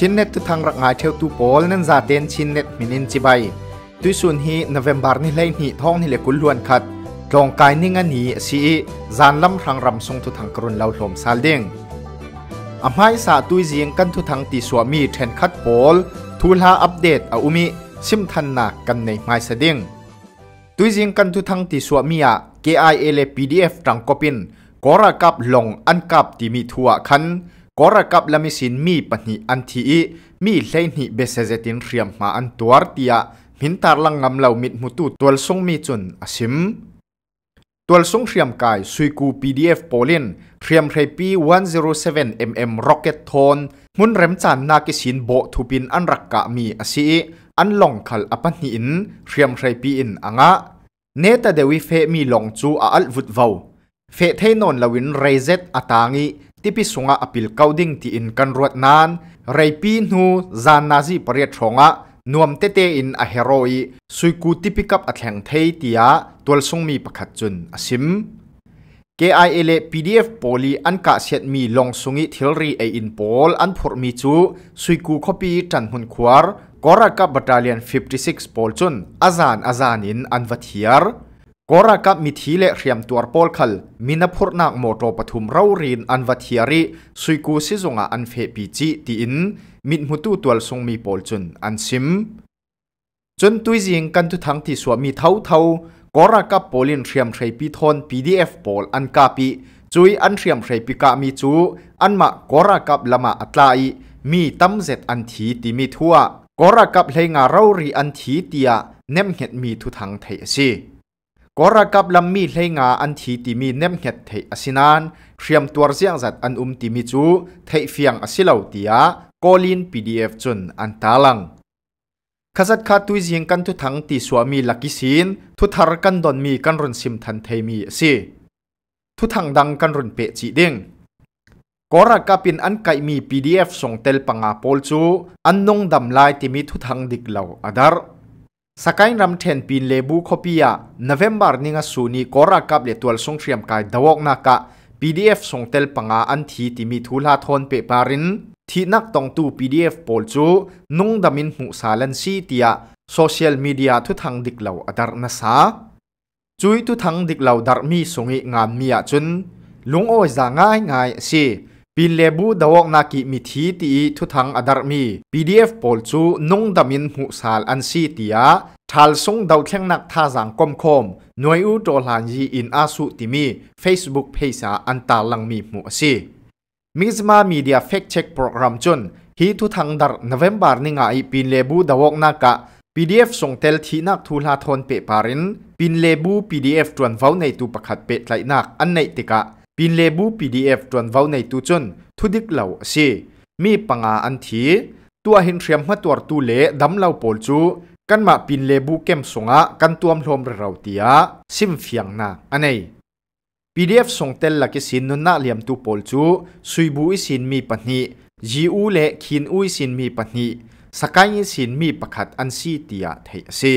ชินเน็ตทางรักงายเทวตูโอลนั่นจาเดนชินเน็ตมินินจิใบตุยส่วนฮีนเวมบาร์นี่เล่นหีท้องนี่เลกุลล้วนขัดกองกายนิ่งอันนี้สีจานลำทางรำทรงทุทางกรุณเล่าหลมซาเด้งอำไพ้สาตุยเสียงกันทุทางตีสวมีแทนคัดโปลทูลาอัปเดตอาอุมิซิมทันนากันในไม้เสดิ้งตุยเสียงกันทุทางตีสวมีอะ KIA เล PDF ตังกบินกอรากับลงอันกับตีมีทัวคันกรกับลมิสินมีปัญนาอันทีมีเลนิเบเซเซตินเรียมมาอันตัวตียมินตาลังงำเหล่ามิดมุตุตัวสงมีจุนอสิมตัวสงเรียมกายสุยกู PDF โปลินเรียมเรปี107 mm rocket t o n นมุนเรมจานนาคิสินโบทุปินอันรักกะมีอสีอันลองขัลอปันอินเรียมเรปีอินอ่างะเนตเดวิเฟมีลองจูอาัลวุดวาวเฟเทนนลวินเรเซตอตางี tipi sunga apil kauding ti in kan ruat nan reipi nu zan nazi pariat thonga nuam te te in a heroi suiku tipi kap atheng thei tia tol sungmi pakhat chun asim KILA PDF poli an ka set mi long sungi thilri a in pol an phur mi chu suiku khopi tan hun khwar Koraka Battalion 56 Polchun Azan Azanin Anvathiar กรกับมิทีเลเรียมตัวปอลคัลมินพุรนักโมโตปทุมเรารีนอันวัทยายริสุยกูซิจงอันเฟปีจีตีอินมิดมุตุตัวทรงมีปอลจุนอันซิมจนตุยจิงกันทุทังที่สวมีเท่าเท่ากรกับปอลินเรียมไรปีทอนพีดีเอฟปอลอันกาปีจุยอันเรียมไรปีกามีจูอันมากรกับละมาอัตลายมีตั้มเ็ตอันทีตีมีทั่วกรกับเลงาเรารีอันทีเตียเนมเห็ดมีทุทังเทสีกรกับลำมีเลงาอันทีติมีเนมเห็ดเทอสินันเตรียมตัวเสียงจัดอันอุมติมิจูเทเฟียงอสิลาวตียกอลินพีดีเอฟจุนอันตาลังขจัดขาตุยยงกันทุทังตีสวมีลักิสินทุทารกันดอนมีกันรุนซิมทันเทมีสิทุทังดังกันรุนเปจีดิงกอรักกับเป็นอันไกมีพีีดเอฟส่งเตลปังอาโปลจูอันนงดำลายติมีทุทังดิกเหล่าอดาร์สกายรัมเทนปีนเลบูคอปียานเว ember นิงสูนีกอรากับเลตัวส่งเตรียมกายดวกนักะ PDF ส่งเตลปังอาอันทีติมีทุลาทอนเปปารินที่นักตองตู PDF ปอลจูนุ่งดามินหูสาลันซีเตียโซเชียลมีเดียทุทังดิกเหล่าอดารนาสาจุยทุทังดิกเหล่าดารมีสงิงานมียจุนลุงโอ้จางง่ายง่ายสิปินเลบูดาวกนักิมิทีตีทุทังอดารมี PDF ปอลจูน่งดามินหุสารอันซีตียาทัลซุงดาวเข่งนักท่าสังคมคมหน่วยอุตลานยีอินอาสุติมี Facebook เพจอันตาลังมีหมูซีมิสมามีเดียเฟกเช็คโปรแกรมจนฮีทุทังดาร์นเวมบาร์นิงไอปินเลบูดาวกนักะ PDF ส่งเตลทีนักทูลาทนเปปารินปินเลบู PDF จวนเฝ้าในตูประคัดเปตไลนักอันในติกะปินเลบู PDF จวนวาในตูจน ทุดิกเหล่าสิมีปังอาอันที ตัวหินเรียมหัวตัวตูเล่ดำเหล่าโปลจู กันมาปินเลบูเกมสงะกันตัวมลมเราเตียซิมเฟียงนาอันนี้ PDF ส่งเตลลักสินนุนนาเลียมตูโปลจูสุยบุอิสินมีปัญหีจีอูเละคินอุอิสินมีปัญหีสกายอิสินมีประคัดอันซีเตียไทยเสี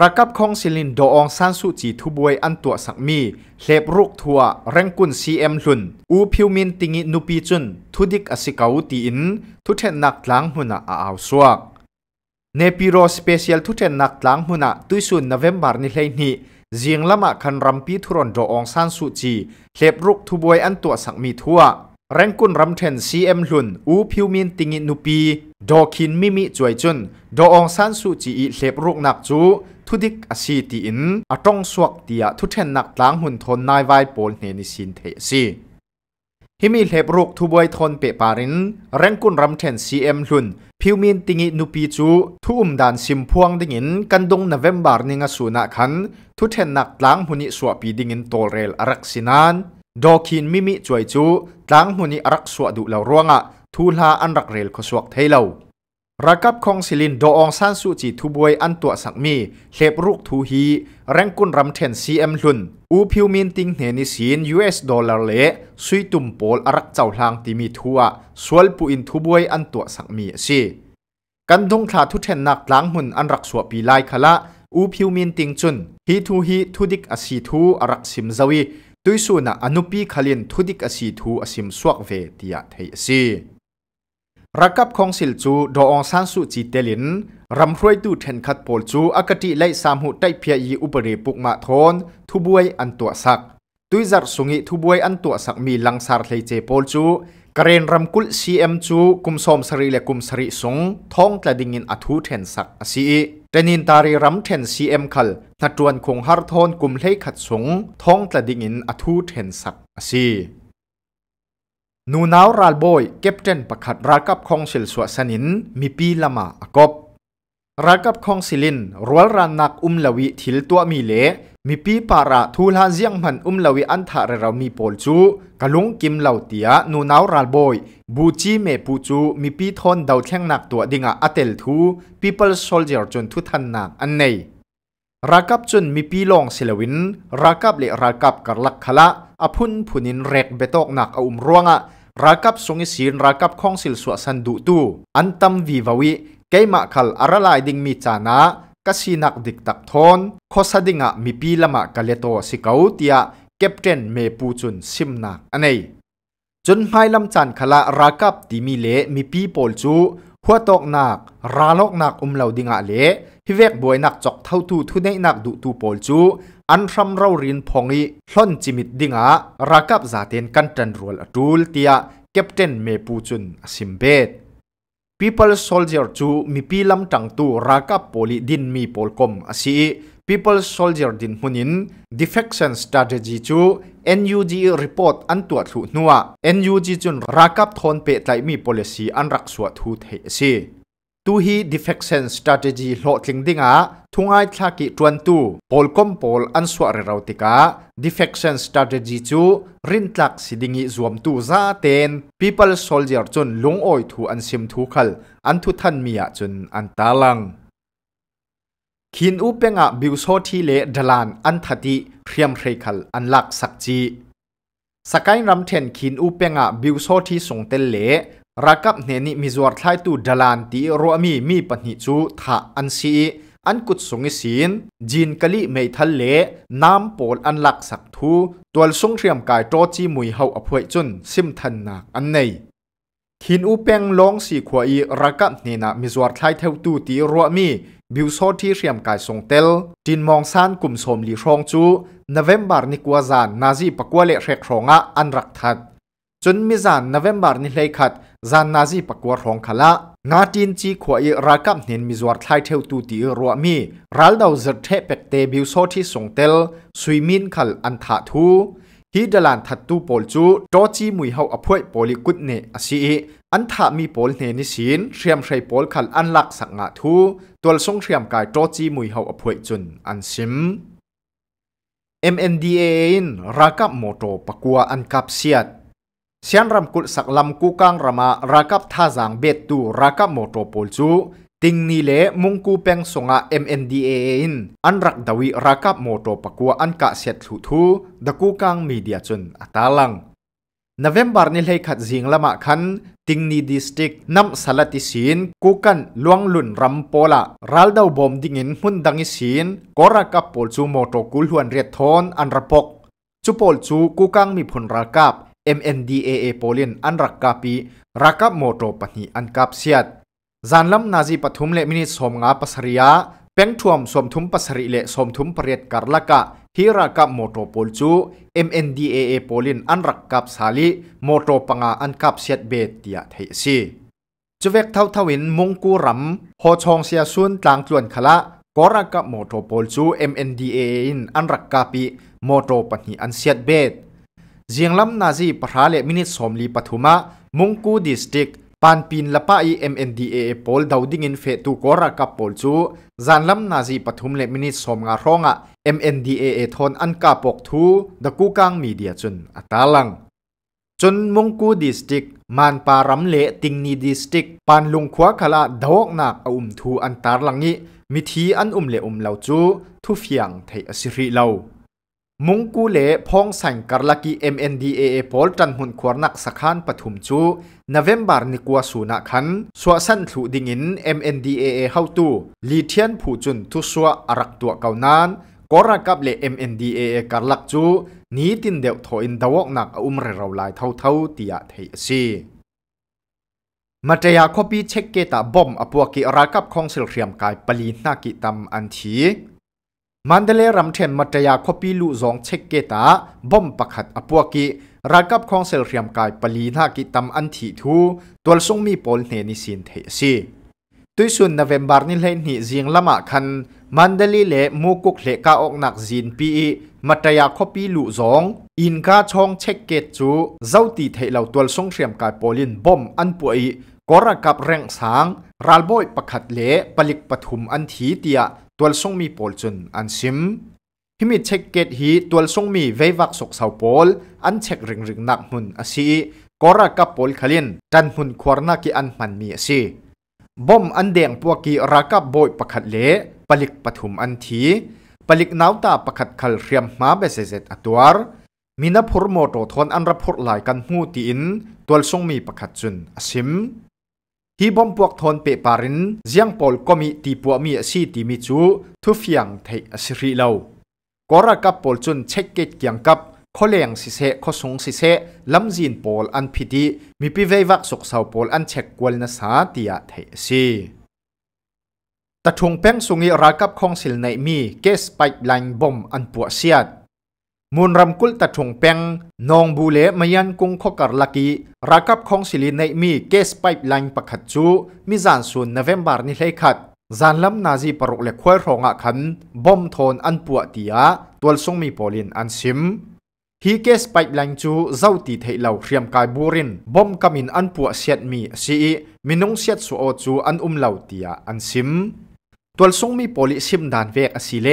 รักับของซิลินโดอองสันสุจีทุบวยอันตัวสักมีเล็บรุกทัวเร่งกุนซีเอ็มลุนอูพิวมินติงินุปีจุนทุดิกอสิกาวตีอินทุเทนนักหลังหุนาอาสวกเนปิโรสเปเชียลทุเทนนักหลังหุนตุยสุนนเวมบาร์นิเลนี่เจียงละมะคันรัมปีทุรนดอองสันสุจีเล็บรุกทุบวยอันตัวสักมีทัวเร่งกุนรัมเทนซีเอ็มลุนอูพิวมินติงินุปีดอคินมิมิจวยจุนดอองสันสุจีเล็บรุกนักจูทุดิกอาศีตีอินอาตรงสวกเตียทุเทนนักล้างหุ่นทนนายไวโปลเนนิสินเทซีฮิมีเหบรุกทุบวยทนเปปารินเร่งกุนรำเทนซีเอ็มลุนพิวมินติงินุปีจูทุ่มดานซิมพวงดิ่งิน กันดงนเวมบาร์นิงสูนักขันทุเทนนักล้างหุ่นิสวปีดิ่งินโตเรลรักสินานดอกินมิมิจวยจูล้างหุ่นิรักสวกดุเลาร่วงะทูลาอันรักเรลขสวกเทเลาระกับคองศิลินโดองสันสุจิทุบวยอันตัวสักมีเล็บรุกทูฮีแรงกุนรำเทนซีเอ็มลุนอูพิวมินติงเหนนิสินยูเอสดอลลาร์เละซุยตุ่มโปลอรักเจ้าหลางที่มีทัวสวลปูอินทุบวยอันตัวสักมีสิกันทงขาทุเทนนักหลังหุ่นอันรักสวปีไลคละอูพิวมินติงจุนฮีทูฮีทุดิกอสีทูอรักซิมซาวีตุยสูนะอนุปีขลินทุดิกอสีทูอสิมสวกเวตียะเทียสีรักับของสิลจูดอองสันสุจิเตลินรำรวยดูเทนคัดโพลจูอากติไลสามหุได้เพียยีอุปรรปุกมาทนทุบวยอันตัวสักตุยจัดสุงิทุบวยอันตัวสักมีลังสารเลเจโพลจูกรณรำกุลซีเอ็มจูกุมสมสรีและกุมสรีสงท้องตะดิ่งินอทูเทนสักอสีแต่นินตารีรำเทนซีเอ็มคัลนัดจวนคงฮาร์ทอนกุมเลขัดสงท้องตะดิ่งินอทูเทนสักอสีนูนาวรัลบอยเก็บเจนประคัดรักับคองเิลสวสนินมีปีละมาอากบรักับคองสิลินรัวรันนักอุมลวิทิลตัวมีเลมีปีปาระทูลาเซียงมันอุมลวิอันทะเรเรามีปอลจูกะลุงกิมเหล่าเตียนูนาวรัลบอยบูจีเมปูจูมีปีทนดาวแข่งนักตัวดิงอาอเตลทู People Soldier จนทุทันนักอันในรักับจนมีปีลองสิลวินรักับเลรักับกัลลักขละอพุนผุนินเรกเบตอกหนักอาุมร่วงอะรักับสงสินรักับคงสิลสวสันดุตูอันตัมวีววิเกมาคัลอาราลดิงมีจานะกสินักดิกตักทอนขอสดิงะมีปีละมะกะเลโตสิกาอุติยเก็บเทนเมปูจุนซิมนักอันนี้จนไม่ลำจันขละรักับติมีเลมีปีโปลจูหัวตกหนักราลกหนักอุมเหล่าดิงะเละฮิเวกบวยหนักจอกเท่าทูทุนเนนักดุตูปอลจู อันทำเรารินพงอีหล่นจิมิดดิงะรากับจาเตนกันจันรัวลดูลเตียเก็บเตนเมปูจุนซิมเบต People Soldier จูมีพีลำจังตูรากับโพลิดินมีโปลคอมอสี People Soldier din hunin defection strategy chu NUG report an tua thu nuwa NUG chun rakap thon pe tlai mi policy an rak suwa thu the si tu hi defection strategy lo tling dinga thungai thla ki t u a n tu polkom pol an suwa re rautika defection strategy chu rin tlak sidingi zuam tu za ten people soldier chun lung oi thu an sim thu khal an thu than m i a chun an talang คินอุเปงะบิวโซทีเลดลานอันทัดิเรียมเรคัลอันลักสักจีสกายรำเทนคินอุเปงะบิวโซทีส่งเตลเลรักับเนนิมิจวรไลาตูดลานตีรัวมีมีปัญหิจูทะอันซีอันกุดสงสินจีนกะลิเมทัลเลน้ำโปลอันลักสักทูตัวสงเรียมกายโตจีมุยเฮาอภวยจุนซิมทันนักอันในหินอุเปงลงสีขวีรักับนี่นะมิจวัดไลยเทวาตูตีรัวมีบิวโซที่เรียมกายทรงเตลจินมองซานกลุ่มสมลีรองจูนเวมบาร์นิกวาซานนาซีปกวเลเรกรองะอันรักทัดจนมิจานนเวมบาร์นิเลขัดซานนาซีปกววรองขละงาจินจีขวีรักับนี่มิจวัดไลยเทวาตูตีรัวมีรัลดาวเซเทเปกเตบิวโซที่ทรงเตลสุยมินขัลอันทาทูฮีดลานทัดตูปอลจูโตจีมุยเฮาอภวยปอลิกุดเนอสีอันทามีปอลเนนิสินเทียมใช้ปอลขันอันลักสักงะทูตัวสรงเทียมกายโตจีมุยเฮาอภวยจุนอันซิม MNDA นรักับโมโตปะกัวอันกับเสียดเสียนรำกุดสักลำกูกางรามะรักับท่าจางเบ็ดตูรักับโมโตปอลจูติงนี่เลมุงกูเป็งสงะ MNDA อินอันรักดาวิรักับโมโตปกัวอันกะเซตสุทูดกูกังมีเดียจุนอัตลังนเวมบาร์นิเลขัดจิงละมาคันติงนี่ดิสติกนำสลัดติสินกูกันลวงลุนรัมโพลารัลดาวบอมดิงินมุนดังิสินกอรักับโพลซูโมโตกุลฮวนเรียทอนอันรัปกจูปอลซูกูกังมีผลรักับ MNDAA โพลินอันรักกับปีรักับโมโตปนีอันกับเซียดจานล้ำนาจีปฐุมเลมินิสมงาปัสริยะเพียงทวมสมทุมปัสริเลสมทุมปริยตการละกะฮิรากับมโตโปลจู MNDAA โปลินอันรักกับสาลีโมโตปังอาอันกับเสียดเบตเดียเทซีจวเวกเท่าทวินมงกูรัมโฮชองเสียซุนกลางส่วนคละกอรักกับมโตโปลจู MNDAA อินอันรักกับปีโมโตปังีอันเสียดเบตเจียงล้ำนาจีปราเลมินิสมลีปฐุมะมงกูดิสติก pin lapa i MNDA pol dauding in fe tu kora kap pol chu zanlam nazi pathum le mini somnga ronga MNDA e thon an ka pok thu the kukang media chun atalang chun mungku district man param le tingni district panlung khwa khala dawk nak a um thu an tar langi mithi an um le um lau chu thu fiang thei asiri lau. มุงกูเล่พงสังกาลลักี MNDAA พอลจันหุนขวานักสักขันปฐุมจูนเวมบาร์นิกัวสูนักขัน สวสันถุดิงิน MNDAA เฮาตูลีเทียนผู้จุนทุสวอารักตัวเกานันกอรักับเล่ MNDAA กาลลักจูนี้ตินเดวถอินดาวกนักอุ้มเรราลายเท่าเท่าตียเทียซีมาเจียคบีเช็คเกตาบอมอปวกิรักับคองเสลเรียมกายปลีนากิตำมอันทีมันเดเลรัมเทนมาตยาคบีลุจงเช็กเกตาบอมปักหัดอปวกิรักกับของเซลเรียมกายปลีนากิตำอันทีทูตัวทรงมีปอลเนนิสินเทซีตุยสุนนเวมบาร์นิเลนิจิงละมาคันมันเดลีเลมูกุกเลกาออกนักจินปีมาตยาคบีลุจงอินกาชองเช็กเกตจูเจ้าตีเทเหล่าตัวทรงเรียมกายปลินบอมอันป่วยกอรกับแรงสางรัลบอยปักหัดเลปลิกปฐุมอันทีเตียตัวส่งมีปอลจนอันซิมพิมิเช็คเกตฮีตัวส่งมีเววักสกสาวโพลอันเช็คริงริงนักมุนอาีกอรากับโพลขลินจันมุนควรนักอันมันมีอาีบอมอันเดียงพวกีรากับบอยประคัดเละปลิกปฐุมอันทีปลิกนาวตาประคัดขลเรียมมาเบสเซตอตัวมินาบพูรโมโตทอนอันรับพูรหลายกันหูตีอินตัวส่งมีประคัดจุนอาซิมฮีบอมพวกทนเปปารินเียงปอลก็มีตีปัวมีสีตีมิจูทุฟยงไทยสิริเลวกอรากับปอลจุนเช็คเกตเกียงกับขเลียงสิเสขสงสิเสลำจีนปอลอันพิธีมีพิเววักสกสาวปอลอันเช็คกวลนสาติยาไทยสีตะทงเป้งสุงีรากับคองสิลในมีเกสไปไลน์บอมอันปัวเสียดมูลรำกุลตัดชงเปงนองบูเลมยันกุงขกรลักีรักับของสิลินในมีเกสไปลังปักขัดจูมิจานส่นนเวมบาร์นิเลขัด จานลำนาจีปรุกเล็กควยรองอขันบอมทนอันปวตียตัวทรงมีโอลินอันซิมฮีเกสไปลังจูเจ้าตีเทเหล่าเรียมกายบูรินบอมกามินอันปวเสียดมีสีมินงเสียดสุโอจูอันอุ้มเหล่าตียอันซิมตัวสงมีโพลิซิมดานเวกอสิเล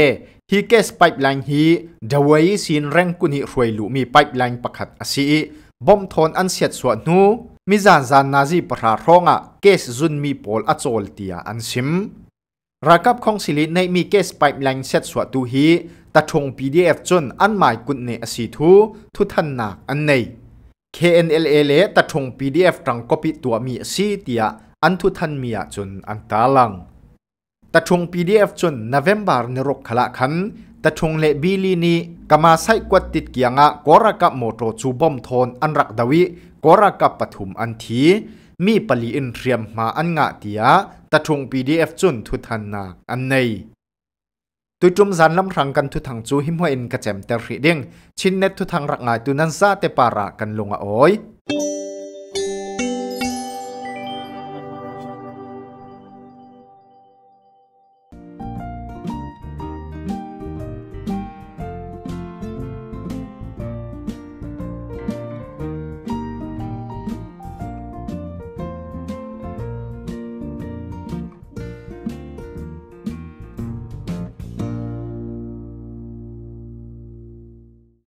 ฮีเกสไพป์ไลน์ฮีดาวายซินเร่งกุนิรวยลุมีไพป์ไลน์ปักคัดอสิบอมทอนอันเสียดสวนนูมิจานจานนาซีปราร้องอ่ะเกสจุนมีโพลอัจโอลเตียอันซิมรักับของสิลิในมีเกสไพป์ไลน์เสียดสวนตูฮีตัดชงพีดีเอฟจุนอันหมายกุนเนอสิทูทุทันหนักอันใน k n l นเลตดชง PDF ตรังก็ปิตัวมีสีเตียอันทุทันมียจนอันตาลังต่ทง PDF จนนเวมบาร์นรกขละขันต่ทงเลบีลีนีกมาใส่กวดติดเกียงะกอรกับโมโตจูบอมโทนอันรักดวิกอรกับปฐุมอันทีมีปลีอินเทียมมาอันงะเตียต่ทง PDF จนทุทันนาอันในตุจุมสันลำรังกันทุทังจูหิมวอินกระเจมเตอร์ริดิงชินเนตทุทังรักงายตุนันซาเตปาระกันลงอ้อย